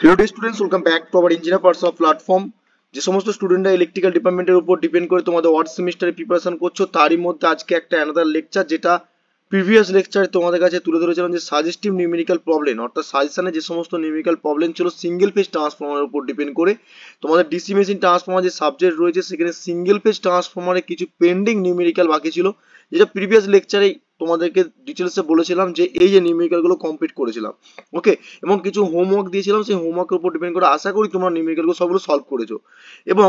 hello dear students welcome back to our engineer parts of platform যে সমস্ত স্টুডেন্টরা electrical ডিপার্টমেন্টের উপর ডিপেন্ড করে তোমাদের ওয়ার্ড সেমিস্টারে প্রিপারেশন করছো তারই মধ্যে আজকে একটা অ্যানাদার লেকচার যেটা প্রিভিয়াস লেকচারে তোমাদের কাছে তুলে ধরেছিলাম যে সাজেস্টিভ নিউমেরিক্যাল প্রবলেম অর্থাৎ সাজেশনে যে সমস্ত নিউমেরিক্যাল প্রবলেম ছিল সিঙ্গেল ফেজ ট্রান্সফর্মারের উপর ডিপেন্ড করে তোমাদের ডিসি মেশিন ট্রান্সফর্মার যে সাবজেক্ট রয়েছে সেখানে সিঙ্গেল ফেজ ট্রান্সফর্মারে কিছু পেন্ডিং নিউমেরিক্যাল বাকি ছিল যেটা প্রিভিয়াস লেকচারে তোমাদেরকে ডিটেলসে বলেছিলাম যে এই যে নিউমেরিক্যালগুলো কমপ্লিট করেছিলাম ওকে এবং কিছু হোমওয়ার্ক দিয়েছিলাম সেই হোমওয়ার্কের উপর ডিপেন্ড করে আশা করি তোমরা নিউমেরিক্যালগুলো সবগুলো সলভ করেছো এবং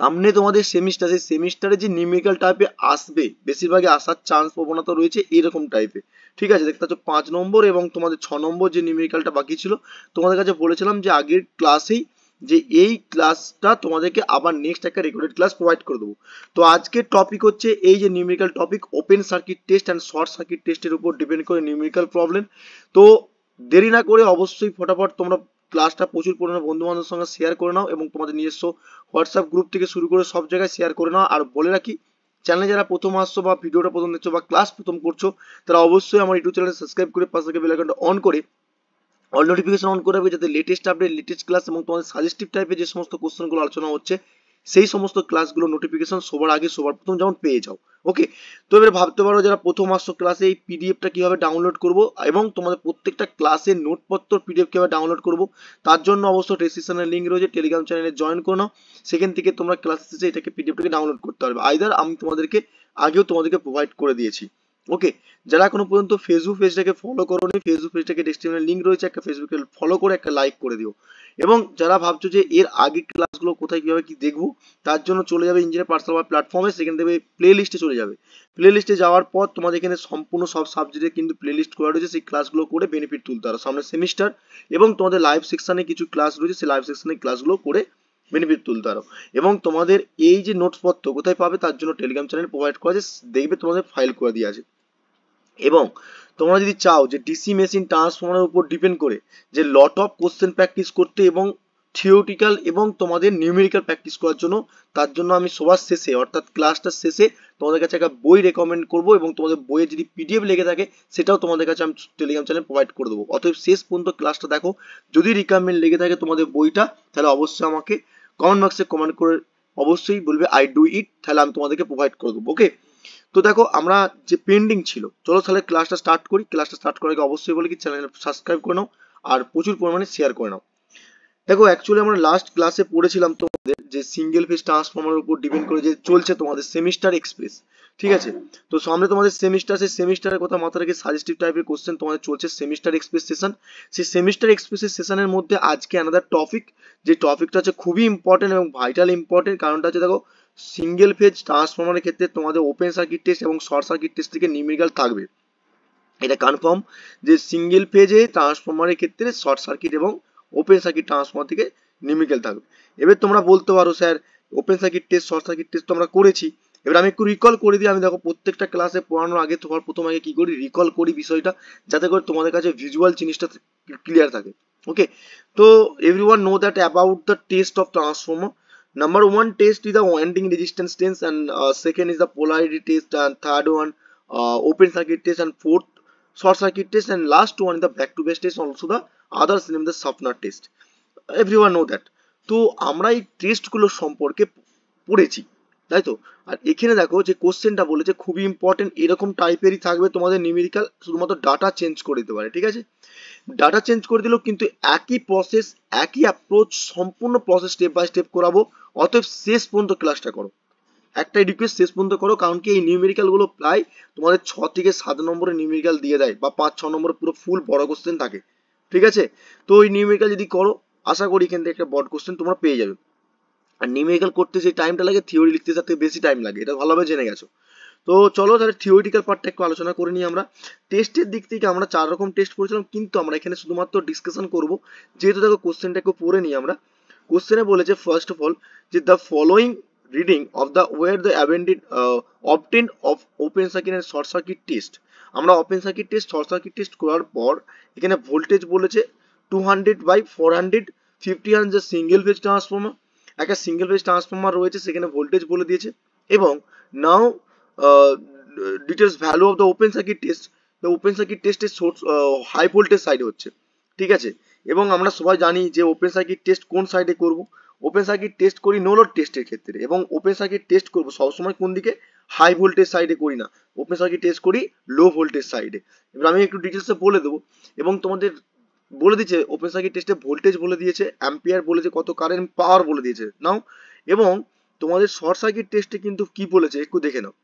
সামনে তোমাদের সেমিস্টার সেই সেমিস্টারে যে নিউমেরিক্যাল টাইপে আসবে বেশিরভাগই আসার চান্স প্রবণতা রয়েছে এরকম টাইপে ঠিক আছে দেখতে পাচ্ছ পাঁচ নম্বর এবং তোমাদের ছ নম্বর যে নিউমেরিক্যালটা বাকি ছিল তোমাদের কাছে বলেছিলাম যে আগের ক্লাসেই যে এই ক্লাসটা তোমাদেরকে আবার নেক্সট একটা রেকর্ডেড ক্লাস প্রোভাইড করে দেবো তো আজকে টপিক হচ্ছে এই যে numerical topic open circuit test and short circuit টেস্টের উপর ডিপেন্ড করে নিউমেরিক্যাল প্রবলেম তো দেরি না করে অবশ্যই ফটাফট তোমরা ক্লাসটা প্রচুর পরিমাণে বন্ধু বান্ধবের সঙ্গে শেয়ার করে নাও এবং তোমাদের নিজস্ব হোয়াটসঅ্যাপ গ্রুপ থেকে শুরু করে সব জায়গায় শেয়ার করে নাও আর বলে রাখি চ্যানেলে যারা প্রথম আসছো বা ভিডিওটা প্রথম দেখছো বা ক্লাস প্রথম করছো তারা অবশ্যই আমার ইউটিউব চ্যানেল সাবস্ক্রাইব করে পাশে বেল আইকনটা অন করে অল নোটিফিকেশন অন করে রাখবে যাতে লেটেস্ট আপডেট লেটেস্ট ক্লাস এবং তোমাদের সাজেস্টিভ টাইপের যে সমস্ত কোশ্চেনগুলো আলোচনা হচ্ছে সেই সমস্ত ক্লাসগুলো নোটিফিকেশন সবার আগে সবার প্রথম যেমন পেয়ে যাও ওকে তো এবার ভাবতে পারো যারা প্রথম আসছো ক্লাসে এই পিডিএফটা কিভাবে ডাউনলোড করব এবং তোমাদের প্রত্যেকটা ক্লাসের নোটপত্র পিডিএফ কিভাবে ডাউনলোড করব তার জন্য অবশ্য ডিসক্রিপশনের লিঙ্ক রয়েছে টেলিগ্রাম চ্যানেলে জয়েন করে নাও সেখান থেকে তোমরা ক্লাস এটাকে পিডিএফটাকে ডাউনলোড করতে পারবে আইদার আমি তোমাদেরকে আগেও তোমাদেরকে প্রোভাইড করে দিয়েছি ওকে যারা এখনো পর্যন্ত ফেসবুক পেজটাকে ফলো করোনি ফেসবুক পেজটাকে ডিসক্রিপশনে লিঙ্ক রয়েছে একটা ফেসবুকে ফলো করে একটা লাইক করে দিও এবং যারা ভাবছো যে এর আগে ক্লাসগুলো কোথায় কীভাবে কি দেখবো তার জন্য চলে যাবে ইঞ্জিনিয়ার পার্সোনাল প্ল্যাটফর্মে সেখান থেকে প্লে লিস্টে চলে যাবে প্লে লিস্টে যাওয়ার পর তোমাদের এখানে সম্পূর্ণ সব সাবজেক্টে কিন্তু প্লে লিস্ট করা রয়েছে সেই ক্লাসগুলো করে বেনিফিট তুলতে আরো সামনে সেমিস্টার এবং তোমাদের লাইভ সেকশানে কিছু ক্লাস রয়েছে সেই লাইভ সেকশানে ক্লাসগুলো করে বেনিফিট তুলতে পারো এবং তোমাদের এই যে নোটসপত্র কোথায় পাবে তার জন্য টেলিগ্রাম চ্যানেল প্রোভাইড করা আছে দেখবে তোমাদের ফাইল করে দিয়ে আছে এবং তোমরা যদি চাও যে ডিসি মেশিন ট্রান্সফর্মারের উপর ডিপেন্ড করে যে লট অফ কোশ্চেন প্র্যাকটিস করতে এবং থিওরিটিক্যাল এবং তোমাদের নিউমেরিক্যাল প্র্যাকটিস করার জন্য তার জন্য আমি সবার শেষে অর্থাৎ ক্লাসটার শেষে তোমাদের কাছে একটা বই রেকমেন্ড করব এবং তোমাদের বইয়ে যদি পিডিএফ লেগে থাকে সেটাও তোমাদের কাছে আমি টেলিগ্রাম চ্যানেল প্রোভাইড করে দেবো অতএব শেষ পর্যন্ত ক্লাসটা দেখো যদি রিকোয়ারমেন্ট লেগে থাকে তোমাদের বইটা তাহলে অবশ্যই আমাকে কমেন্ট বক্সে কমেন্ট করে অবশ্যই বলবে আই ডু ইট তাহলে আমি তোমাদেরকে প্রোভাইড করে দেবো ওকে তো দেখো আমরা যে পেন্ডিং ছিল চলো তাহলে ক্লাসটা স্টার্ট করি ক্লাসটা স্টার্ট করার আগে অবশ্যই বলে কি চ্যানেল সাবস্ক্রাইব করে নাও আর প্রচুর পরিমাণে শেয়ার করে নাও দেখো অ্যাকচুয়ালি আমরা লাস্ট ক্লাসে পড়েছিলাম তোমাদের যে সিঙ্গেল ফেজ ট্রান্সফর্মারের উপর ডিপেন্ড করে যে চলছে তোমাদের সেমিস্টার এক্সপ্রেস ঠিক আছে তো সামনে তোমাদের সেমিস্টার সেই সেমিস্টারের কথা মাথা রেখে সাজেস্টিভ টাইপের কোশ্চেন তোমাদের চলছে সেমিস্টার এক্সপ্রেস সেশন সেই সেমিস্টার এক্সপ্রেসের সেশনের মধ্যে আজকে অ্যানাদার টপিক যে টপিকটা হচ্ছে খুবই ইম্পর্টেন্ট এবং ভাইটাল ইম্পর্টেন্ট কারণটা হচ্ছে দেখো সিঙ্গেল ফেজ ট্রান্সফর্মারের ক্ষেত্রে তোমাদের ওপেন সার্কিট টেস্ট এবং শর্ট সার্কিট টেস্ট থেকে নিউমেরিক্যাল থাকবে এটা কনফার্ম যে সিঙ্গেল ফেজে ট্রান্সফর্মারের ক্ষেত্রে শর্ট সার্কিট এবং ওপেন সার্কিট ট্রান্সফর্মার থেকে নিউমেরিক্যাল থাকবে এবার তোমরা বলতে পারো sir open circuit test short circuit test তো আমরা করেছি এবার আমি একটু রিকল করে দিই আমি দেখো প্রত্যেকটা ক্লাসে পড়ানোর আগে তোমার প্রথম আগে কি করি রিকল করি বিষয়টা যাতে করে তোমাদের কাছে ভিজুয়াল জিনিসটা ক্লিয়ার থাকে ওকে তো every one know that about the test of transformer number one test is the winding resistance test and uh, second is the polarity test and third one uh, open circuit test and fourth short circuit test and last one is the back to base test also the other name the softener test everyone know that তো আমরা এই টেস্টগুলো সম্পর্কে পড়েছি তাই তো আর এখানে দেখো যে কোশ্চেনটা বলে যে খুবই ইম্পর্টেন্ট এরকম টাইপেরই থাকবে তোমাদের নিউমেরিক্যাল শুধুমাত্র ডাটা চেঞ্জ করে দিতে পারে ঠিক আছে ডাটা চেঞ্জ করে দিলেও কিন্তু একই প্রসেস একই অ্যাপ্রোচ সম্পূর্ণ প্রসেস স্টেপ বাই স্টেপ করাবো অতএব শেষ পর্যন্ত ক্লাসটা করো একটাই রিকোয়েস্ট শেষ পর্যন্ত করো কারণ কি এই নিউমেরিক্যালগুলো প্রায় তোমাদের ছ থেকে সাত নম্বরে নিউমেরিক্যাল দিয়ে দেয় বা পাঁচ ছ নম্বরে পুরো ফুল বড় কোশ্চেন থাকে ঠিক আছে তো ওই নিউমেরিক্যাল যদি করো আশা করি এখান থেকে একটা বড় কোশ্চেন তোমরা পেয়ে যাবে আর নিউমেরিক্যাল করতে যে টাইমটা লাগে থিওরি লিখতে তার থেকে বেশি টাইম লাগে এটা ভালোভাবে জেনে গেছো তো চলো তাহলে থিওরিটিক্যাল পার্টটা একটু আলোচনা করে নিই আমরা টেস্টের দিক থেকে আমরা চার রকম টেস্ট করেছিলাম কিন্তু আমরা এখানে শুধুমাত্র ডিসকাশন করব যেহেতু দেখো কোশ্চেনটা একটু পড়ে নিই আমরা কোশ্চেনে বলেছে ফার্স্ট অফ অল যে the following reading of the were the অ্যাভেন্ডেড obtain of open circuit and short circuit test আমরা open circuit test short circuit test করার পর এখানে ভোল্টেজ বলেছে two hundred by four hundred fifty hundred single phase transformer একটা single phase transformer রয়েছে সেখানে voltage বলে দিয়েছে এবং now details value of the open circuit test the open circuit টেস্টের সোর্স হাই ভোল্টেজ সাইড হচ্ছে ঠিক আছে এবং আমরা সবাই জানি যে ওপেন সার্কিট টেস্ট কোন সাইডে করব ওপেন সার্কিট টেস্ট করি নোলোড টেস্টের ক্ষেত্রে এবং ওপেন সার্কিট টেস্ট করব সবসময় কোন দিকে হাই ভোল্টেজ সাইডে করি না ওপেন সার্কিট টেস্ট করি লো ভোল্টেজ সাইডে এবার আমি একটু ডিটেলসে বলে দেবো এবং তোমাদের বলে দিয়েছে ওপেন সার্কিট টেস্টে ভোল্টেজ বলে দিয়েছে অ্যাম্পিয়ার বলেছে কত কারেন্ট পাওয়ার বলে দিয়েছে নাও এবং তোমাদের শর্ট সার্কিট টেস্টে কিন্তু কি বলেছে একটু দেখে নাও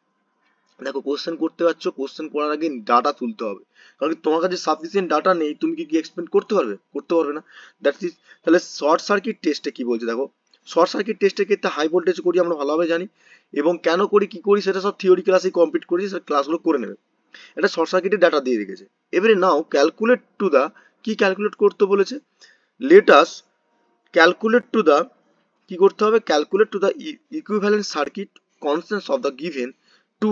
দেখো কোশ্চেন করতে পারছ কোশ্চেন করার আগে ডাটা তুলতে হবে কারণ তোমার কাছে সাফিসিয়েন্ট ডাটা নেই তুমি কি কি এক্সপ্লেন করতে পারবে করতে পারবে না দ্যাট ইজ তাহলে শর্ট সার্কিট টেস্টে কি বলছে দেখো শর্ট সার্কিট টেস্টের ক্ষেত্রে হাই ভোল্টেজ করি আমরা ভালোভাবে জানি এবং কেন করি কি করি সেটা সব থিওরি ক্লাসেই কমপ্লিট করেছি ক্লাসগুলো করে নেবে এটা শর্ট সার্কিটের ডাটা দিয়ে রেখেছে এবারে নাও ক্যালকুলেট টু দা কি ক্যালকুলেট করতে বলেছে লেটাস ক্যালকুলেট টু দ্য কি করতে হবে calculate to the equivalent circuit constants of the given to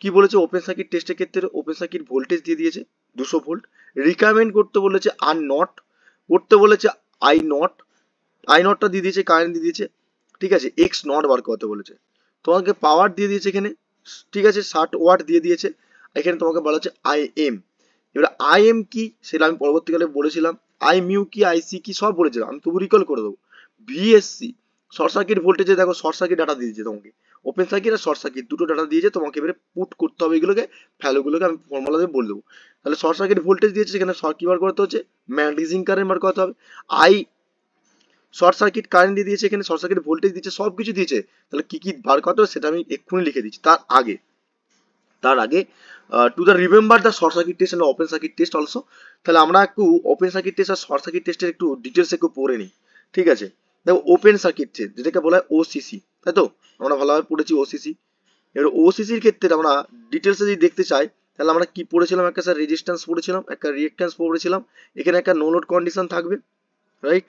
কি বলেছে ওপেন সার্কিট টেস্টের ক্ষেত্রে ওপেন সার্কিট ভোল্টেজ দিয়ে দিয়েছে দুশো ভোল্ট রিকমেন্ড করতে বলেছে আর নট করতে বলেছে আই নট আই নটটা দিয়ে দিয়েছে কারেন্ট দিয়ে দিয়েছে ঠিক আছে এক্স নট বার করতে বলেছে তোমাকে পাওয়ার দিয়ে দিয়েছে এখানে ঠিক আছে ষাট ওয়াট দিয়ে দিয়েছে এখানে তোমাকে বলা হচ্ছে আই এম এবার আই এম কি সেটা আমি পরবর্তীকালে বলেছিলাম আই মিউ কি আইসি কি সব বলেছিলাম আমি তবু রিকল করে দেবো ভিএসসি শর্ট সার্কিট ভোল্টেজে দেখো শর্ট সার্কিট ডাটা দিয়েছে তোমাকে ওপেন সার্কিট আর শর্ট সার্কিট দুটো ডাটা দিয়েছে তোমাকে এবারে পুট করতে হবে এগুলোকে ভ্যালুগুলোকে আমি ফর্মুলা দিয়ে বলে দেবো তাহলে শর্ট সার্কিট ভোল্টেজ দিয়েছে সেখানে শর্ট বার করতে হচ্ছে ম্যাগনেটিজিং কারেন্ট বার করতে হবে আই শর্ট সার্কিট কারেন্ট দিয়ে দিয়েছে এখানে শর্ট সার্কিট ভোল্টেজ দিয়েছে সব কিছু দিয়েছে তাহলে কি কি বার করতে হবে সেটা আমি এক্ষুনি লিখে দিচ্ছি তার আগে তার আগে to the remember the short circuit test and open circuit test also তাহলে আমরা একটু ওপেন সার্কিট টেস্ট আর শর্ট সার্কিট টেস্টের একটু ডিটেলস একটু পড়ে নিই ঠিক আছে দেখো ওপেন সার্কিট টেস্ট যেটাকে বলা হয় ওসিসি তাই তো আমরা ভালোভাবে পড়েছি ওসিসি এবার ওসিসির ক্ষেত্রে আমরা ডিটেলসে যদি দেখতে চাই তাহলে আমরা কি পড়েছিলাম একটা স্যার রেজিস্ট্যান্স পড়েছিলাম একটা রিয়েক্ট্যান্স পড়েছিলাম এখানে একটা নো লোড কন্ডিশন থাকবে রাইট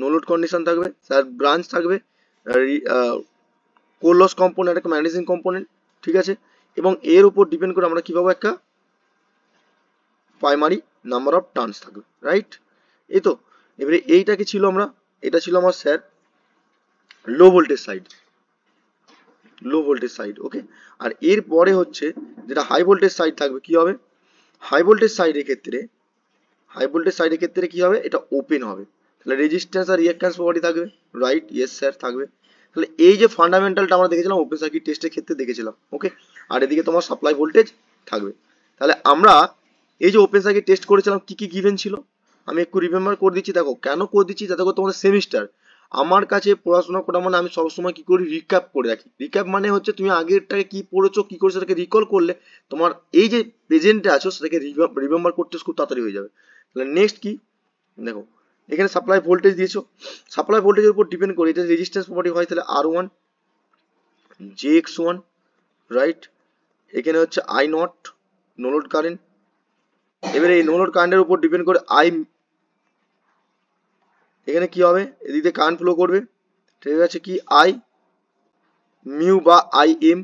নো লোড কন্ডিশন থাকবে স্যার ব্রাঞ্চ থাকবে কোল লস কম্পোনেন্ট একটা ম্যানেজিং কম্পোনেন্ট ঠিক আছে এবং এর উপর ডিপেন্ড করে আমরা কি পাবো একটা প্রাইমারি নাম্বার অফ টার্নস থাকবে রাইট এই তো এবারে এইটাকে ছিল আমরা এটা ছিল আমার sir low voltage side low voltage side okay আর এর পরে হচ্ছে যেটা হাই ভোল্টেজ সাইড থাকবে কি হবে হাই ভোল্টেজ সাইডের ক্ষেত্রে হাই ভোল্টেজ সাইডের ক্ষেত্রে কি হবে এটা ওপেন হবে তাহলে রেজিস্ট্যান্স আর রিয়াক্ট্যান্স প্রপার্টি থাকবে রাইট ইয়েস স্যার থাকবে তাহলে এই যে ফান্ডামেন্টালটা আমরা দেখেছিলাম ওপেন সার্কিট টেস্টের ক্ষেত্রে দেখেছিলাম ওকে আর এদিকে তোমার সাপ্লাই ভোল্টেজ থাকবে তাহলে আমরা এই যে ওপেন সার্কিট টেস্ট করেছিলাম কি কি গিভেন ছিল আমি একটু রিমেম্বার করে দিচ্ছি দেখো কেন করে দিচ্ছি যাতে করে তোমাদের সেমিস্টার আমার কাছে পড়াশোনা করা মানে আমি সবসময় কি করি রিক্যাপ করে রাখি রিক্যাপ মানে হচ্ছে তুমি আগেরটাকে কি পড়েছো কি করেছো সেটাকে রিকল করলে তোমার এই যে প্রেজেন্টে আছো সেটাকে রিমেম্বার করতে খুব তাড়াতাড়ি হয়ে যাবে তাহলে নেক্সট কি দেখো এখানে সাপ্লাই ভোল্টেজ দিয়েছো সাপ্লাই ভোল্টেজের উপর ডিপেন্ড করে এটা রেজিস্ট্যান্স প্রপার্টি হয় তাহলে R one j X one right এখানে হচ্ছে আই নট নোলোড কারেন্ট এবারে এই নোলোড কারেন্টের উপর ডিপেন্ড করে আই এখানে কি হবে এদিক দিয়ে কারেন্ট ফ্লো করবে ঠিক আছে কি আই মিউ বা আই এম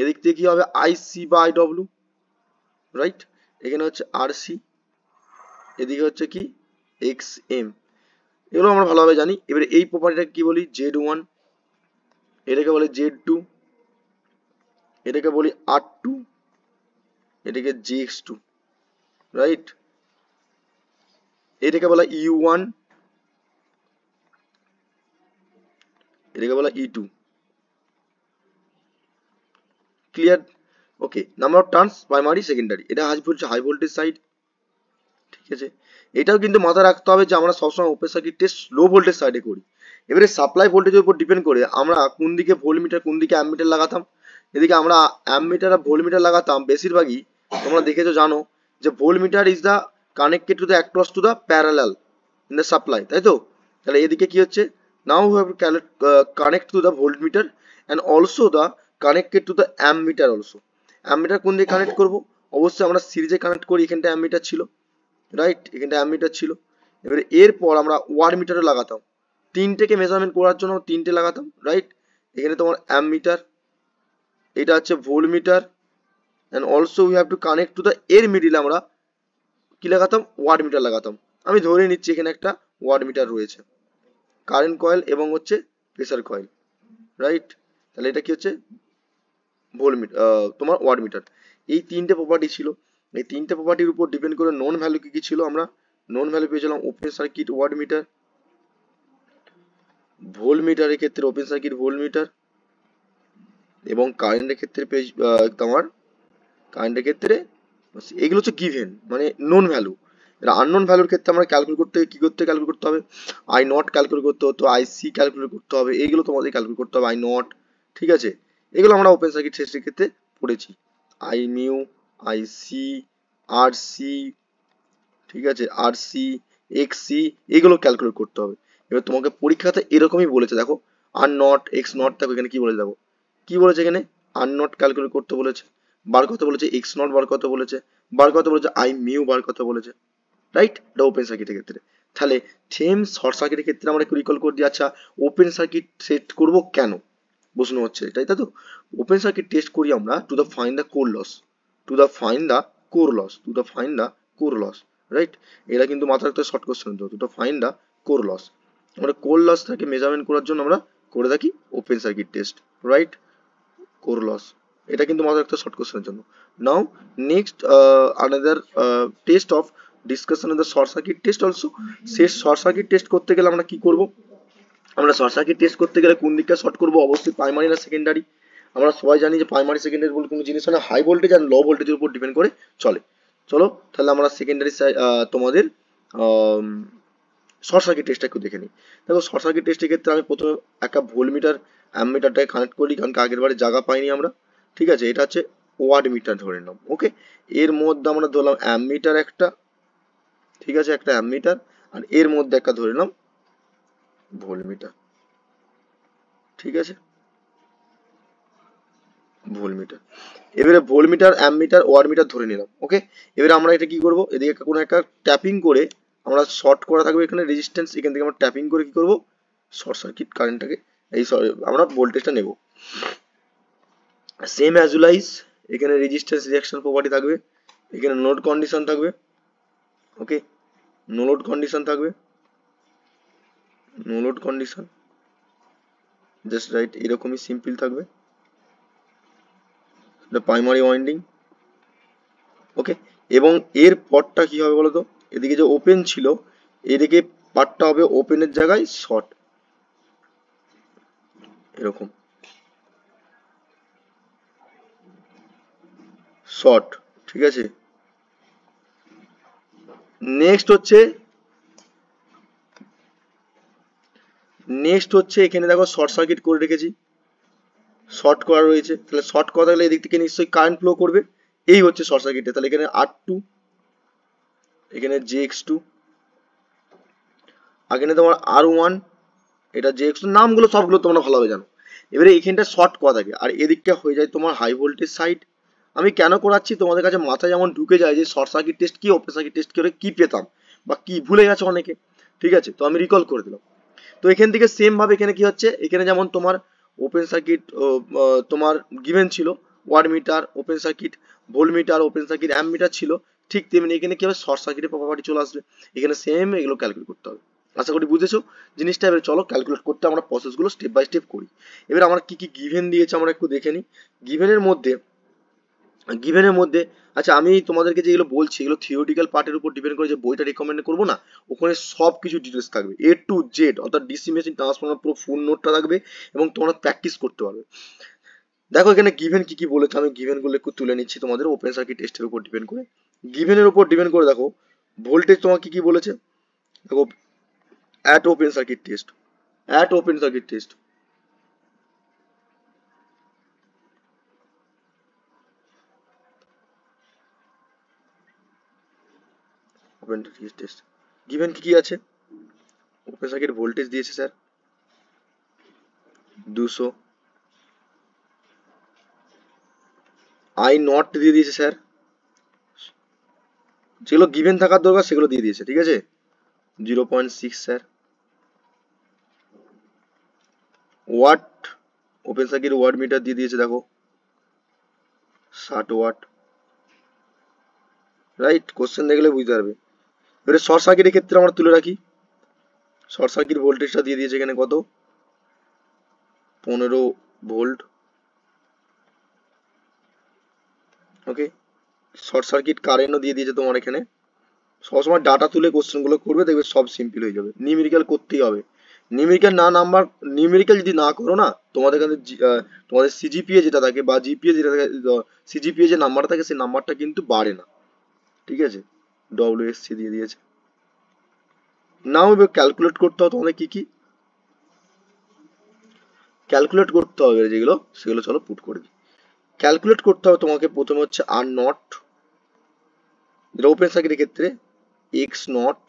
এদিক থেকে কি হবে আই সি বা আই ডব্লিউ রাইট এখানে হচ্ছে আর সি এদিকে হচ্ছে কি এক্স এম এগুলো আমরা ভালোভাবে জানি এবারে এই প্রপার্টিটা কি বলি জেড ওয়ান এটাকে বলে জেড টু এটাকে বলি আর টু এটাকে জি এক্স টু রাইট এটাকে বলা ইউ ওয়ান এটাকে বলা E two clear okay number of turns primary secondary এটা হাই হচ্ছে হাই ভোল্টেজ সাইড ঠিক আছে এটাও কিন্তু মাথায় রাখতে হবে যে আমরা সবসময় open circuit test low voltage সাইডে করি এবারে সাপ্লাই ভোল্টেজের উপর ডিপেন্ড করে আমরা কোন দিকে ভোল্টমিটার কোন দিকে অ্যামমিটার লাগাতাম এদিকে আমরা অ্যামমিটার আর ভোলমিটার লাগাতাম বেশিরভাগই তোমরা দেখেছো জানো যে voltmeter is the connected to the across to the parallel in the supply তাই তো তাহলে এদিকে কি হচ্ছে now have connect to the voltmeter and also the connected to the ammeter also ammeter কোন দিকে কানেক্ট করব অবশ্যই আমরা সিরিজে কানেক্ট করি এখানটা অ্যামমিটার ছিল রাইট এখানটা অ্যামমিটার ছিল এবারে এরপর আমরা ওয়ার মিটারও লাগাতাম তিনটেকে মেজারমেন্ট করার জন্য তিনটে লাগাতাম রাইট এখানে তোমার অ্যামমিটার এটা হচ্ছে volt meter and also we have to connect to the এর মিডিল আমরা কী লাগাতাম ওয়াট মিটার লাগাতাম আমি ধরে নিচ্ছি এখানে একটা ওয়াট মিটার রয়েছে কারেন্ট কয়েল এবং হচ্ছে প্রেসার কয়েল রাইট তাহলে এটা কি হচ্ছে ভোল মিটার তোমার ওয়াট মিটার এই তিনটে প্রপার্টি ছিল এই তিনটে প্রপার্টির উপর ডিপেন্ড করে নন ভ্যালু কি কি ছিল আমরা নন ভ্যালু পেয়েছিলাম open circuit watt meter volt মিটারের ক্ষেত্রে ওপেন সার্কিট ভোল মিটার এবং কারেন্টের ক্ষেত্রে পেজ তোমার কারেন্টের ক্ষেত্রে এগুলো হচ্ছে গিভেন মানে নন ভ্যালু এটা আননোন ভ্যালুর ক্ষেত্রে আমরা ক্যালকুলেট করতে কী করতে ক্যালকুলেট করতে হবে আই নট ক্যালকুলেট করতে হতো আই সি ক্যালকুলেট করতে হবে এইগুলো তোমাদের ক্যালকুলেট করতে হবে আই নট ঠিক আছে এগুলো আমরা ওপেন সার্কিট টেস্টের ক্ষেত্রে পড়েছি I mu I C R C ঠিক আছে আর সি এক্স সি এগুলো ক্যালকুলেট করতে হবে এবার তোমাকে পরীক্ষাতে এরকমই বলেছে দেখো আর নট এক্স নট দেখো এখানে কি বলে দেবো কি বলেছে এখানে আর নট ক্যালকুলেট করতে বলেছে বার কত বলেছে এক্স নট বার কত বলেছে বার কত বলেছে আই মিউ বার কত বলেছে রাইট এটা ওপেন সার্কিটের ক্ষেত্রে তাহলে সেম শর্ট সার্কিটের ক্ষেত্রে আমরা একটু রিকল করে দিই আচ্ছা ওপেন সার্কিট সেট করব কেন প্রশ্ন হচ্ছে এটাই তাই তো ওপেন সার্কিট টেস্ট করি আমরা to the find the core loss to the find the core loss to the find the core loss right এটা কিন্তু মাথা রাখতে short question to the find the core loss আমরা কোর লসটাকে measurement করার জন্য আমরা করে থাকি open circuit test right core loss এটা কিন্তু মাথায় রাখতে শর্ট কোশ্চেনের জন্য now next another test of discussion of the short circuit test also সেই শর্ট সার্কিট টেস্ট করতে গেলে আমরা কি করব আমরা শর্ট সার্কিট টেস্ট করতে গেলে কোন দিকটা শর্ট করব অবশ্যই প্রাইমারি না সেকেন্ডারি আমরা সবাই জানি যে প্রাইমারি সেকেন্ডারি বলে কোনো জিনিস হয় না হাই ভোল্টেজ আর লো ভোল্টেজের উপর ডিপেন্ড করে চলে চলো তাহলে আমরা সেকেন্ডারি তোমাদের শর্ট সার্কিট টেস্টটা একটু দেখে নিই দেখো শর্ট সার্কিট টেস্টের ক্ষেত্রে আমি প্রথমে একটা ভোল্টমিটার অ্যামমিটারটাকে কানেক্ট করি কারণ আগের বারে জায়গা পাইনি আমরা ঠিক আছে এটা হচ্ছে ওয়ার্ড মিটার ধরে নিলাম ওকে এর মধ্যে আমরা ধরলাম অ্যামমিটার একটা ঠিক আছে একটা অ্যামমিটার আর এর মধ্যে একটা ধরে নিলাম ভোল্টমিটার ঠিক আছে ভোল্টমিটার এবারে ভোল্টমিটার অ্যামমিটার ওয়াট মিটার ধরে নিলাম ওকে এবারে আমরা এটা কি করব এদিকে কোনো একটা ট্যাপিং করে আমরা শর্ট করা থাকবে এখানে রেজিস্ট্যান্স এখান থেকে আমরা ট্যাপিং করে কি করব শর্ট সার্কিট কারেন্টটাকে এই সরি আমরা ভোল্টেজটা নেব সেম অ্যাজুলাইজ এখানে রেজিস্ট্যান্স রিয়াকশন প্রপার্টি থাকবে এখানে নোড কন্ডিশন থাকবে ওকে নো লোড কন্ডিশন থাকবে no load condition just right এরকমই সিম্পল থাকবে প্রাইমারি ওয়াইন্ডিং ওকে এবং এর পটটা কি হবে বলতো এদিকে যে ওপেন ছিল এদিকে পার্টটা হবে ওপেনের জায়গায় শর্ট এরকম শর্ট ঠিক আছে নেক্সট হচ্ছে নেক্সট হচ্ছে এখানে দেখো শর্ট সার্কিট করে রেখেছি শর্ট করা রয়েছে তাহলে শর্ট করা থাকলে এদিক থেকে নিশ্চয়ই কারেন্ট ফ্লো করবে এই হচ্ছে শর্ট সার্কিটে তাহলে এখানে আর টু এখানে জে এক্স টু এখানে তোমার আর ওয়ান এটা যে নামগুলো সবগুলো তোমরা ভালোভাবে জানো এবারে এখানটা শর্ট করা থাকে আর এদিকটা হয়ে যায় তোমার হাই ভোল্টেজ সাইড আমি কেন করাচ্ছি তোমাদের কাছে মাথায় যেমন ঢুকে যায় যে শর্ট সার্কিট টেস্ট কি ওপেন সার্কিট টেস্ট করে কি পেতাম বা কি ভুলে গেছে অনেকে ঠিক আছে তো আমি রিকল করে দিলাম তো এখান থেকে সেম ভাবে এখানে কি হচ্ছে এখানে যেমন তোমার ওপেন সার্কিট তোমার গিভেন ছিল watt meter open circuit volt meter open circuit ammeter ছিল ঠিক তেমনি এখানে কি হবে শর্ট সার্কিটের প্রপার্টি চলে আসবে এখানে সেম এগুলো ক্যালকুলেট করতে হবে আশা করি বুঝেছো জিনিসটা এবার চলো ক্যালকুলেট করতে আমরা প্রসেসগুলো স্টেপ বাই স্টেপ করি এবার আমরা কি কি গিভেন দিয়েছে আমরা একটু দেখে নিই গিভেনের মধ্যে গিভেনের মধ্যে আচ্ছা আমি তোমাদেরকে যেগুলো বলছি এগুলো থিওরিটিক্যাল পার্টের উপর ডিপেন্ড করে যে বইটা রেকমেন্ড করবো না ওখানে সব কিছু ডিটেলস থাকবে এ টু জেড অর্থাৎ ডিসি মেশিন ট্রান্সফর্মার পুরো ফুল নোটটা থাকবে এবং তোমরা প্র্যাকটিস করতে পারবে দেখো এখানে গিভেন কি কি বলেছে আমি গিভেনগুলো একটু তুলে নিচ্ছি তোমাদের ওপেন সার্কিট টেস্টের উপর ডিপেন্ড করে গিভেনের উপর ডিপেন্ড করে দেখো ভোল্টেজ তোমাকে কি বলেছে দেখো at open circuit test at open circuit test open circuit test given কি কি আছে ওপেন সার্কিট ভোল্টেজ দিয়েছে স্যার দুশো আই নট দিয়ে দিয়েছে স্যার যেগুলো গিভেন থাকার দরকার সেগুলো দিয়ে দিয়েছে ঠিক আছে zero point six sir watt open circuit watt meter দিয়ে দিয়েছে দেখো ষাট ওয়াট রাইট কোশ্চেন দেখলে বুঝতে পারবে এবারে শর্ট সার্কিটের ক্ষেত্রে আমরা তুলে রাখি শর্ট সার্কিট ভোল্টেজটা দিয়ে দিয়েছে এখানে কত পনেরো ভোল্ট ওকে শর্ট সার্কিট কারেন্টও দিয়ে দিয়েছে তোমার এখানে সবসময় ডাটা তুলে কোশ্চেনগুলো করবে দেখবে সব সিম্পল হয়ে যাবে নিউমেরিক্যাল করতেই হবে নিউমেরিক্যাল না নাম্বার নিউমেরিক্যাল যদি না করো না তোমাদের কাছে তোমাদের সিজিপিএ যেটা থাকে বা জিপিএ যেটা থাকে সিজিপিএ যে নাম্বারটা থাকে সেই নাম্বারটা কিন্তু বাড়ে না ঠিক আছে ডব্লিউ এস দিয়ে দিয়েছে নাও এবার ক্যালকুলেট করতে হবে তোমাদের কি কি ক্যালকুলেট করতে হবে যেগুলো সেগুলো চলো পুট করে দিই ক্যালকুলেট করতে হবে তোমাকে প্রথমে হচ্ছে আর নট যেটা ওপেন সার্কিটের ক্ষেত্রে এক্স নট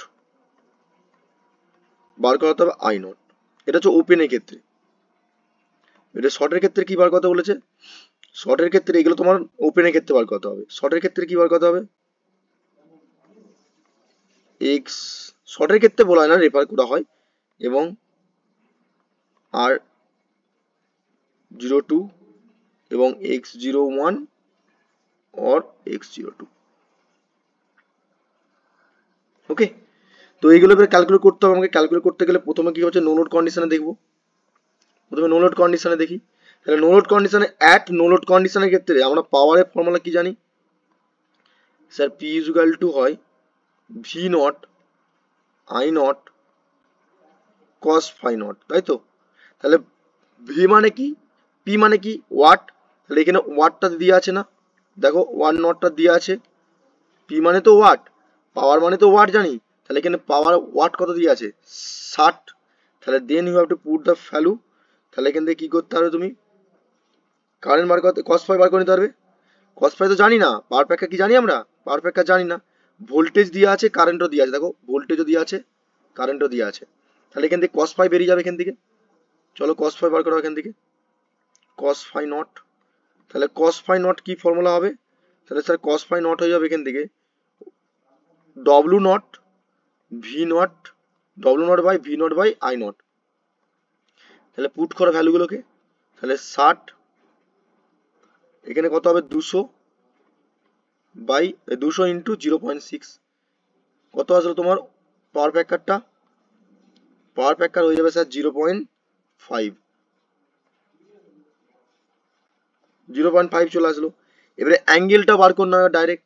বার করাতে হবে আই নট এটা হচ্ছে ওপেনের ক্ষেত্রে এটা শর্টের ক্ষেত্রে কি বার করতে বলেছে শর্টের ক্ষেত্রে এগুলো তোমার ওপেনের ক্ষেত্রে বার করতে হবে শর্টের ক্ষেত্রে কি বার করতে হবে এক্স শর্টের ক্ষেত্রে বলা হয় না রেফার করা হয় এবং আর জিরো টু এবং X zero one or X zero two okay তো এইগুলো ক্যালকুলেট করতে হবে আমাকে ক্যালকুলেট করতে গেলে প্রথমে কি হচ্ছে নো নোট কন্ডিশনে দেখবো প্রথমে নো নোট কন্ডিশনে দেখি তাহলে নো নোট কন্ডিশনে অ্যাট নো নোট কন্ডিশনের ক্ষেত্রে আমরা পাওয়ারের ফর্মুলা কি জানি স্যার পি ইজুগাল টু হয় V naught I naught cos phi naught তাই তো তাহলে ভি মানে কি পি মানে কি ওয়াট তাহলে এখানে ওয়াটটা দিয়ে আছে না দেখো ওয়ান নটটা দিয়ে আছে পি মানে তো ওয়াট পাওয়ার মানে তো ওয়াট জানি তাহলে এখানে পাওয়ার ওয়াট কত দিয়ে আছে ষাট তাহলে then you have to put the value তাহলে এখান থেকে কী করতে হবে তুমি কারেন্ট বার করতে কস ফাই বার করে নিতে পারবে কস ফাই তো জানি না পাওয়ার প্যাকা কি জানি আমরা পাওয়ার প্যাকা জানি না ভোল্টেজ দিয়ে আছে কারেন্টও দিয়ে আছে দেখো ভোল্টেজও দিয়ে আছে কারেন্টও দিয়ে আছে তাহলে এখান থেকে কস ফাই বেরিয়ে যাবে এখান থেকে চলো কস ফাই বার করো এখান থেকে কস ফাই নট তাহলে কস ফাই নট কি ফর্মুলা হবে তাহলে স্যার কস ফাই নট হয়ে যাবে এখান থেকে W naught V naught W naught by V naught by I naught তাহলে পুট করা ভ্যালুগুলোকে তাহলে ষাট এখানে কত হবে দুশো বাই দুশো ইন্টু জিরো পয়েন্ট সিক্স কত আসলো তোমার পাওয়ার প্যাকারটা পাওয়ার প্যাকার হয়ে যাবে sir zero point five zero point five চলে আসলো এবারে অ্যাঙ্গেলটা বার করতে না ডাইরেক্ট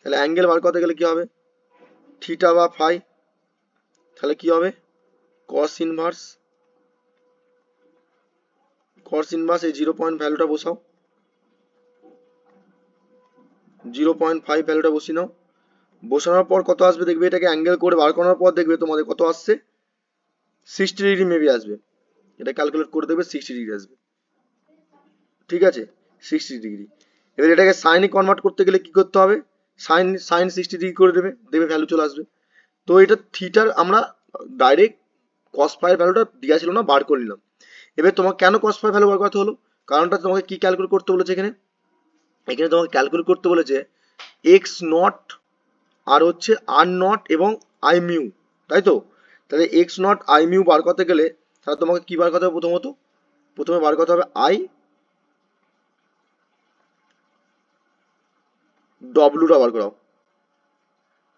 তাহলে অ্যাঙ্গেল বার করতে গেলে কি হবে থিটা বা ফাইভ তাহলে কি হবে কস ইনভার্স কস ইনভার্স এই জিরো পয়েন্ট ভ্যালুটা বসাও জিরো পয়েন্ট ফাইভ ভ্যালুটা বসিয়ে নাও বসানোর পর কত আসবে দেখবে এটাকে অ্যাঙ্গেল করে বার করানোর পর দেখবে তোমাদের কত আসছে সিক্সটি ডিগ্রি মেবি আসবে এটা ক্যালকুলেট করে দেবে সিক্সটি ডিগ্রি আসবে ঠিক আছে সিক্সটি ডিগ্রি এবার এটাকে সাইনে কনভার্ট করতে গেলে কি করতে হবে সাইন সাইন সিক্সটি ডিগ্রি করে দেবে দেবে ভ্যালু চলে আসবে তো এটা থিটার আমরা ডাইরেক্ট কস ভ্যালুটা দেওয়া ছিল না বার করে নিলাম এবার তোমাকে কেন কস ভ্যালু বার করতে হলো কারণটা তোমাকে কি ক্যালকুলেট করতে বলেছে এখানে এখানে তোমাকে ক্যালকুলেট করতে বলেছে এক্স নট আর হচ্ছে আর নট এবং আই মিউ তাই তো তাহলে এক্স নট আই মিউ বার করতে গেলে তাহলে তোমাকে কি বার করতে হবে প্রথমত প্রথমে বার করতে হবে আই ডব্লুটা বার করাও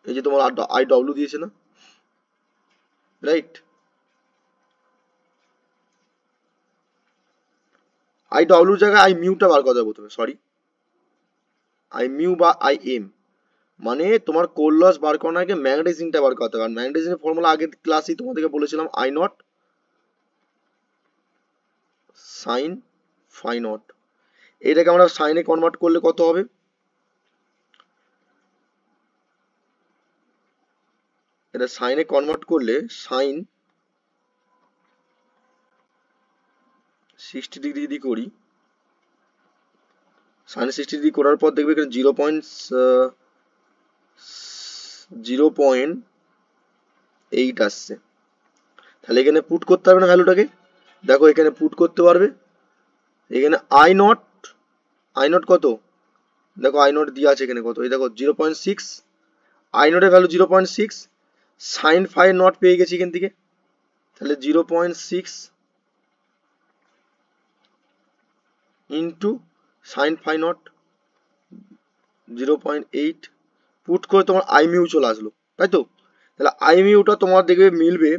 এই যে তোমার আই ডব্লিউ দিয়েছে না রাইট আই ডব্লিউর জায়গায় আই মিউটা বার করা যাবে তুমি সরি আই মিউ বা আই এম মানে তোমার কোল লস বার করার আগে ম্যাগনেটাইজিংটা বার করতে হবে কারণ ম্যাগনেটাইজিংয়ের ফর্মুলা আগের ক্লাসেই তোমাদেরকে বলেছিলাম I naught sine phi naught এটাকে আমরা সাইনে কনভার্ট করলে কত হবে এটা সাইনে কনভার্ট করলে সাইন সিক্সটি ডিগ্রি যদি করি সাইন সিক্সটি ডিগ্রি করার পর দেখবে এখানে zero point zero point eight আসছে তাহলে এখানে পুট করতে পারবে না ভ্যালুটাকে দেখো এখানে পুট করতে পারবে এখানে আই নট আই নট কত দেখো আই নট দিয়ে আছে এখানে কত এই দেখো জিরো পয়েন্ট সিক্স আই নটের value zero point six sine phi naught পেয়ে গেছি এখান থেকে তাহলে zero point six into sine phi naught zero point eight put করে তোমার আইমিউ চলে আসলো তাই তো তাহলে আইমিউটা তোমার দেখবে মিলবে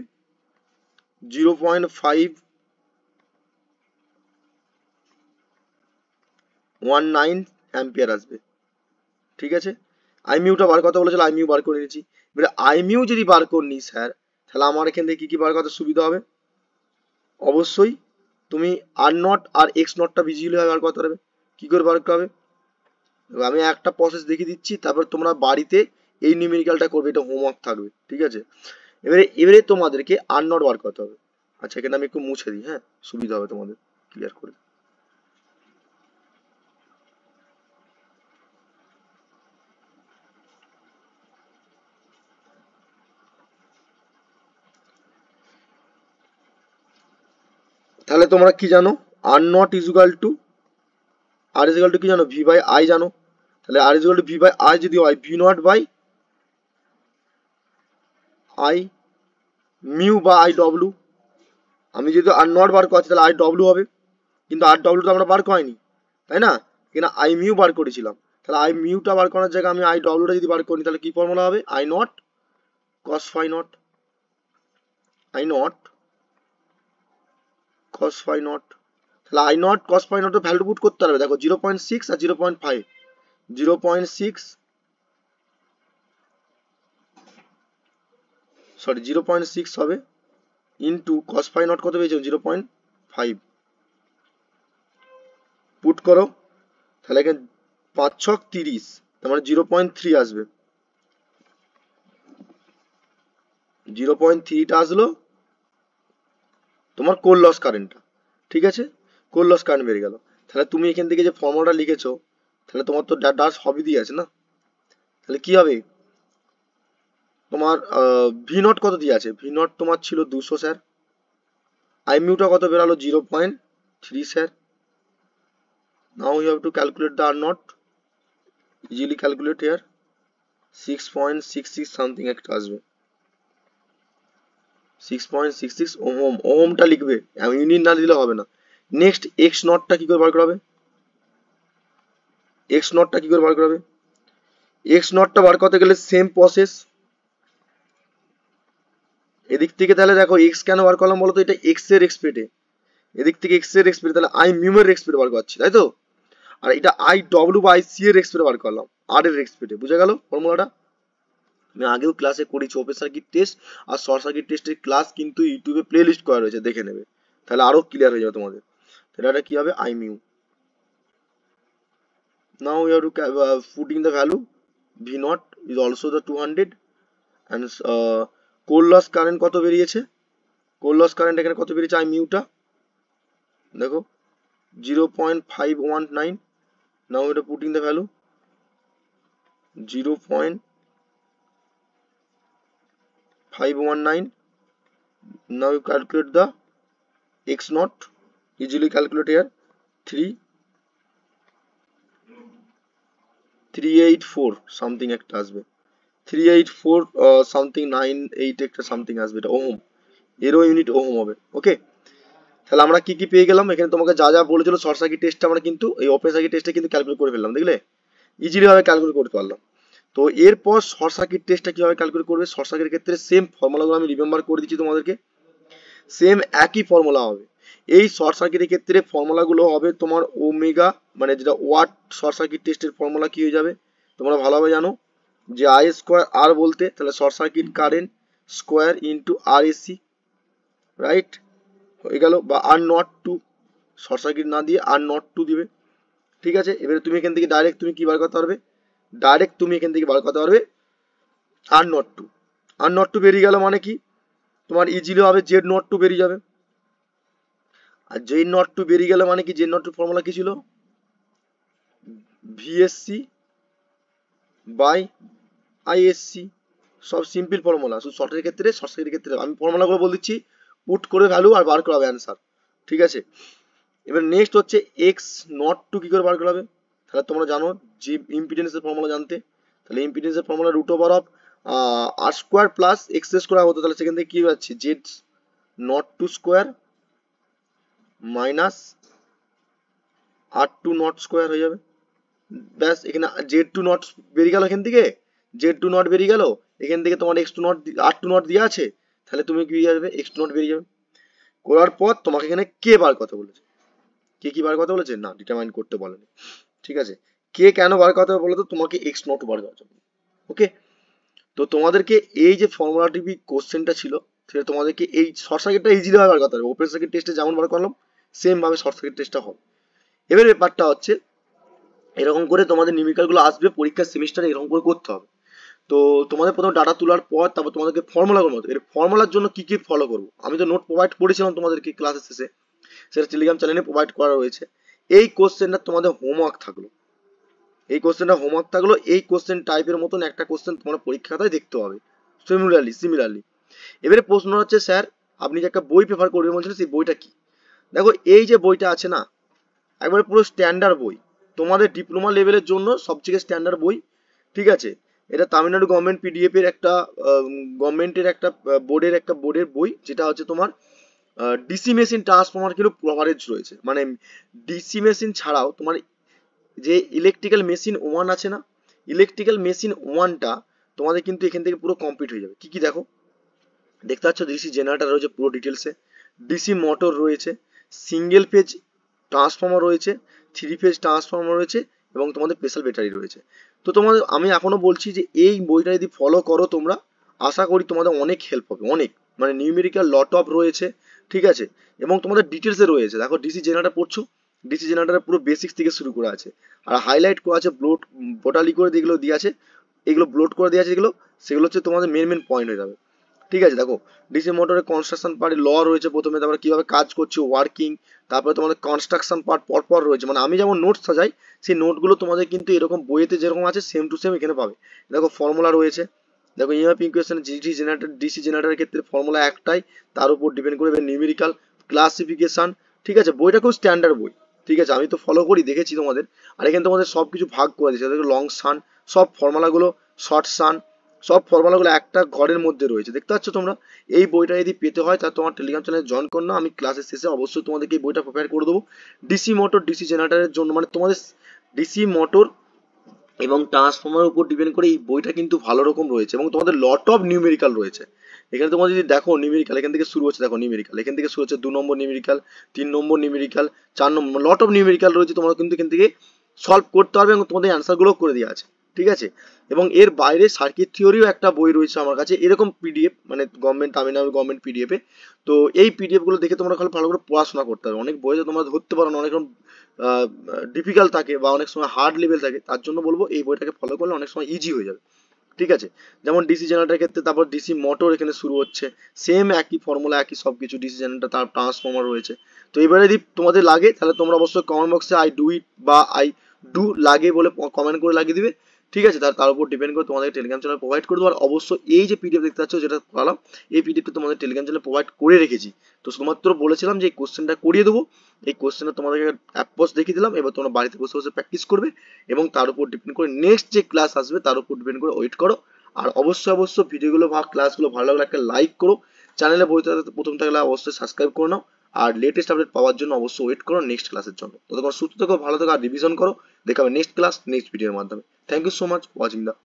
zero point five one nine ampere আসবে ঠিক আছে আইমিউটা বার কথা বলেছিল আইমিউ বার করে নিয়েছি এবার আইমিউ যদি বার করি স্যার তাহলে আমার এখান থেকে কী কী বার করতে সুবিধা হবে অবশ্যই তুমি আর নট আর এক্স নটটা ভিজিবিলিভাবে বার করতে পারবে কী করে বার করবে আমি একটা প্রসেস দেখিয়ে দিচ্ছি তারপর তোমরা বাড়িতে এই নিউমেরিক্যালটা করবে এটা হোমওয়ার্ক থাকবে ঠিক আছে এবারে এবারে তোমাদেরকে আর নট বার করতে হবে আচ্ছা এখানে আমি একটু মুছে দিই হ্যাঁ সুবিধা হবে তোমাদের ক্লিয়ার করে তাহলে তোমরা কি জানো R naught equal to R equal to কি জানো ভি বাই আই জানো তাহলে R equal to V by I যদি হয় V naught by I mu বা আই ডব্লু আমি যেহেতু আর নট বার করছি তাহলে আই ডব্লু হবে কিন্তু আর ডব্লু তো আমরা বার করাইনি তাই না কিনা আই মিউ বার করেছিলাম তাহলে আই মিউটা বার করার জায়গায় আমি আই ডব্লুটা যদি বার করি তাহলে কি ফর্মুলা হবে I naught cos phi naught I naught cos phi not তাহলে i not cos phi not এর ভ্যালু পুট করতে হবে দেখো 0.6 আর 0.5 0.6 সরি 0.6 হবে ইনটু cos phi not কত পেয়েছো 0.5 পুট করো তাহলে এখানে 5 ছক 30 তার মানে 0.3 আসবে 0.3 টা আসলো তোমার কোল লস কারেন্টটা ঠিক আছে কোল লস কারেন্ট বেড়ে গেল তাহলে তুমি এখান থেকে যে ফর্মুলাটা লিখেছো তাহলে তোমার তো ডাস হবি দিয়ে আছে না তাহলে কি হবে তোমার ভি নট কত দিয়ে আছে ভি নট তোমার ছিল দুশো স্যার আইমিউটা কত বেরালো zero point three sir now you have to calculate the R naught easily calculate ইয়ার six point six six something একটা আসবে six point six six ohm ওহমটা লিখবে ইউনিট না দিলে হবে না নেক্সট এক্স নটটা কী করে বার করা এক্স নটটা কী করে বার করা এক্স নটটা বার করতে গেলে সেম প্রসেস এদিক থেকে তাহলে দেখো এক্স কেন বার করলাম বলো তো এটা এক্স এর এক্সপেটে এদিক থেকে এক্স এর এক্সপেটে তাহলে আই মিউমের এক্সপেটে বার করছি তাই তো আর এটা আই ডব্লিউ বা আই সি এর এক্সপেটে বার করলাম আর এর এক্সপেটে বুঝা গেল ফর্মুলাটা আমি আগেও ক্লাসে করেছি ওপেন সার্কিট টেস্ট আর শর্ট সার্কিট টেস্টের ক্লাস কিন্তু ইউটিউবে প্লে লিস্ট করা রয়েছে দেখে নেবে তাহলে আরও ক্লিয়ার হয়ে যাবে তোমাদের তাহলে এটা কী হবে আইমিউ now we have to uh, put in the value v naught is also the 200 and uh, coal কত বেরিয়েছে কোল loss কারেন্ট এখানে কত বেরিয়েছে i দেখো zero point five one nine now এটা putting the value zero point 519 now you calculate the x naught easily calculate here 3 384 something একটা আসবে 384 something 98 একটা সামথিং আসবে এটা ওহম এরও ইউনিট ওহম হবে ওকে তাহলে আমরা কি কি পেয়ে গেলাম এখানে তোমাকে যা যা বলেছিল শর্ট সার্কিট টেস্ট আমরা কিন্তু এই ওপেন সার্কিট টেস্টে কিন্তু ক্যালকুলেট করে ফেললাম দেখলে ইজিলি ভাবে ক্যালকুলেট করতে পারলাম তো এরপর শর্ট সার্কিট টেস্টটা কীভাবে ক্যালকুলেট করবে শর্ট সার্কিটের ক্ষেত্রে সেম ফর্মুলাগুলো আমি রিমেম্বার করে দিচ্ছি তোমাদেরকে সেম একই ফর্মুলা হবে এই শর্ট সার্কিটের ক্ষেত্রে ফর্মুলাগুলো হবে তোমার ওমেগা মানে যেটা ওয়াট শর্ট সার্কিট টেস্টের ফর্মুলা কী হয়ে যাবে তোমরা ভালোভাবে জানো যে আই স্কোয়ার আর বলতে তাহলে short circuit current square into R AC right হয়ে গেল বা R naught two short circuit না দিয়ে আর নট টু দিবে ঠিক আছে এবারে তুমি এখান থেকে ডাইরেক্ট তুমি কী বার করতে পারবে ডাইরেক্ট তুমি এখান থেকে বার করতে পারবে R naught two R naught two বেরিয়ে গেল মানে কি তোমার ইজিলি হবে জেড নট টু বেরিয়ে যাবে আর জেড নট টু বেরিয়ে গেল মানে কি জেড নট টু ফর্মুলা কি ছিল ভিএসসি বাই আইএসসি সব সিম্পল ফর্মুলা শুধু শর্টের ক্ষেত্রে শর্ট সার্কিটের ক্ষেত্রে আমি ফর্মুলাগুলো বলে দিচ্ছি পুট করে ভ্যালু আর বার করাবে অ্যান্সার ঠিক আছে এবার নেক্সট হচ্ছে এক্স নট টু কী করে বার করাবে হবে তাহলে তোমরা জানো যে ইম্পিডেন্সের ফর্মুলা জানতে তাহলে ইম্পিডেন্সের formula root over of R square plus X square হতো তাহলে সেখান থেকে কি যাচ্ছে Z naught two square minus R two naught square হয়ে যাবে ব্যাস এখানে জেড টু নট বেরিয়ে গেল এখান থেকে জেড টু নট বেরিয়ে গেল এখান থেকে তোমার X two naught R two naught দেওয়া আছে তাহলে তুমি কি যাবে এক্স টু নট বেরিয়ে যাবে করার পর তোমাকে এখানে কে বার কথা বলেছে কে কি বার কথা বলেছে না ডিটারমাইন করতে বলেনি ঠিক আছে কে কেন বার করতে হবে বলতো তোমাকে এক্স নট বার করার জন্য ওকে তো তোমাদেরকে এই যে টিভি কোশ্চেনটা ছিল সেটা তোমাদেরকে এই শর্ট সার্কিটটা ইজিলি বার করতে হবে ওপেন সার্কিট টেস্টে যেমন বার করলাম সেম ভাবে শর্ট সার্কিট টেস্টটা হবে এবার ব্যাপারটা হচ্ছে এরকম করে তোমাদের নিমিকালগুলো আসবে পরীক্ষার সেমিস্টারে এরকম করে করতে হবে তো তোমাদের প্রথম ডাটা তোলার পর তারপর তোমাদেরকে ফর্মুলা করবো এর ফর্মুলার জন্য কি কি ফলো করবো আমি তো নোট প্রোভাইড করেছিলাম তোমাদেরকে ক্লাসের শেষে সেটা টেলিগ্রাম চ্যানেলে প্রোভাইড করা রয়েছে এই কোশ্চেনটা তোমাদের হোমওয়ার্ক থাকলো এই কোশ্চেনটা হোমওয়ার্ক থাকলো এই কোশ্চেন টাইপের মতন একটা কোশ্চেন তোমার পরীক্ষাতে দেখতে হবে সিমিলারলি সিমিলারলি এবারে প্রশ্ন হচ্ছে স্যার আপনি যে একটা বই প্রেফার করবেন বলছিলেন সেই বইটা কি দেখো এই যে বইটা আছে না একবারে পুরো স্ট্যান্ডার্ড বই তোমাদের ডিপ্লোমা লেভেলের জন্য সবথেকে স্ট্যান্ডার্ড বই ঠিক আছে এটা তামিলনাড়ু গভর্নমেন্ট পিডিএফ এর একটা গভর্নমেন্টের একটা বোর্ডের একটা বোর্ডের বই যেটা হচ্ছে তোমার ডিসি মেশিন ট্রান্সফর্মার কিন্তু কভারেজ রয়েছে মানে ডিসি মেশিন ছাড়াও তোমার যে ইলেকট্রিক্যাল মেশিন ওয়ান আছে না ইলেকট্রিক্যাল মেশিন ওয়ানটা তোমাদের কিন্তু এখান থেকে পুরো কমপ্লিট হয়ে যাবে কি কি দেখো দেখতে পাচ্ছ ডিসি জেনারেটার রয়েছে পুরো ডিটেলসে ডিসি মোটর রয়েছে সিঙ্গেল ফেজ ট্রান্সফর্মার রয়েছে থ্রি ফেজ ট্রান্সফর্মার রয়েছে এবং তোমাদের স্পেশাল ব্যাটারি রয়েছে তো তোমাদের আমি এখনও বলছি যে এই বইটা যদি ফলো করো তোমরা আশা করি তোমাদের অনেক হেল্প হবে অনেক মানে নিউমেরিক্যাল লট অফ রয়েছে ঠিক আছে এবং তোমাদের ডিটেলসে রয়েছে দেখো ডিসি জেনারেটার পড়ছো ডিসি জেনারেটারের পুরো বেসিক্স থেকে শুরু করা আছে আর হাইলাইট করা আছে ব্লোড বোটালি করে যেগুলো দিয়ে আছে এগুলো ব্লোড করে দেওয়া আছে যেগুলো সেগুলো হচ্ছে তোমাদের মেন মেন পয়েন্ট হয়ে যাবে ঠিক আছে দেখো ডিসি মোটরের কনস্ট্রাকশন পার্টে ল রয়েছে প্রথমে তারপরে কীভাবে কাজ করছে ওয়ার্কিং তারপরে তোমাদের কনস্ট্রাকশন পার্ট পরপর রয়েছে মানে আমি যেমন নোটস সাজাই সেই নোটগুলো তোমাদের কিন্তু এরকম বইয়েতে যেরকম আছে সেম টু সেম এখানে পাবে দেখো ফর্মুলা রয়েছে দেখো ইএফ ইকুয়েশন জিডি জেনারেটর ডিসি জেনারেটরের ক্ষেত্রে ফর্মুলা একটাই তার উপর ডিপেন্ড করবে নিউমেরিক্যাল ক্লাসিফিকেশন ঠিক আছে বইটা খুব স্ট্যান্ডার্ড বই ঠিক আছে আমি তো ফলো করি দেখেছি তোমাদের আর এখানে তোমাদের সব কিছু ভাগ করে দিয়েছে লং সান সব ফর্মুলাগুলো শর্ট সান সব ফর্মুলাগুলো একটা ঘরের মধ্যে রয়েছে দেখতে পাচ্ছ তোমরা এই বইটা যদি পেতে হয় তাহলে তোমার টেলিগ্রাম চ্যানেলে জয়েন করো না আমি ক্লাসের শেষে অবশ্যই তোমাদেরকে এই বইটা প্রিপেয়ার করে দেবো ডিসি মোটর ডিসি জেনারেটরের জন্য মানে তোমাদের ডিসি মোটর এবং ট্রান্সফর্মারের উপর ডিপেন্ড করে এই বইটা কিন্তু ভালো রকম রয়েছে এবং তোমাদের লট অফ নিউমেরিক্যাল রয়েছে এখানে তোমার যদি দেখো নিউমেরিক্যাল এখান থেকে শুরু হচ্ছে দেখো নিউমেরিক্যাল এখান থেকে শুরু হচ্ছে দু নম্বর নিউমেরিক্যাল তিন নম্বর নিউমেরিক্যাল চার নম্বর লট অফ নিউমেরিক্যাল রয়েছে তোমরা কিন্তু এখান থেকে সলভ করতে পারবে এবং তোমাদের অ্যান্সারগুলো করে দেওয়া আছে ঠিক আছে এবং এর বাইরে সার্কিট থিওরিও একটা বই রয়েছে আমার কাছে এরকম পিডিএফ মানে গভর্নমেন্ট তামিলনাড়ু গভর্নমেন্ট পিডিএফে তো এই পিডিএফগুলো দেখে তোমরা খালি ভালো করে পড়াশোনা করতে হবে অনেক বইতে তোমরা ধরতে পারো না অনেক রকম ডিফিকাল্ট থাকে বা অনেক সময় হার্ড লেভেল থাকে তার জন্য বলবো এই বইটাকে ফলো করলে অনেক সময় ইজি হয়ে যাবে ঠিক আছে যেমন ডিসি জেনারেটার ক্ষেত্রে তারপর ডিসি মোটর এখানে শুরু হচ্ছে সেম একই ফর্মুলা একই সব কিছু ডিসি জেনারেটার তার ট্রান্সফর্মার রয়েছে তো এবারে যদি তোমাদের লাগে তাহলে তোমরা অবশ্যই কমেন্ট বক্সে আই ডু ইট বা আই ডু লাগে বলে কমেন্ট করে লাগিয়ে দিবে ঠিক আছে তার উপর ডিপেন্ড করে তোমাদের টেলিগ্রাম চ্যানেল প্রোভাইড করে দেবো আর অবশ্য এই যে পিডিএফ দেখতে পাচ্ছ যেটা পড়ালাম এই পিডিএফটা তোমাদের টেলিগ্রাম চ্যানেল প্রোভাইড করে রেখেছি তো শুধুমাত্র বলেছিলাম যে এই কোশ্চেনটা করিয়ে দেবো এই কোশ্চেনটা তোমাদেরকে অ্যাপস দেখিয়ে দিলাম এবার তোমরা বাড়িতে বসে বসে প্র্যাকটিস করবে এবং তার উপর ডিপেন্ড করে নেক্সট যে ক্লাস আসবে তার উপর ডিপেন্ড করে ওয়েট করো আর অবশ্যই অবশ্যই ভিডিওগুলো বা ক্লাসগুলো ভালো লাগলে একটা লাইক করো চ্যানেলে বইতে প্রথম থাকলে অবশ্যই সাবস্ক্রাইব করে নাও আর লেটেস্ট আপডেট পাওয়ার জন্য অবশ্যই ওয়েট করো নেক্সট ক্লাসের জন্য ততক্ষণ সুস্থ থেকো ভালো থাকো আর রিভিশন করো দেখাবে নেক্সট ক্লাস নেক্সট ভিডিওর মাধ্যমে Thank you so much watching the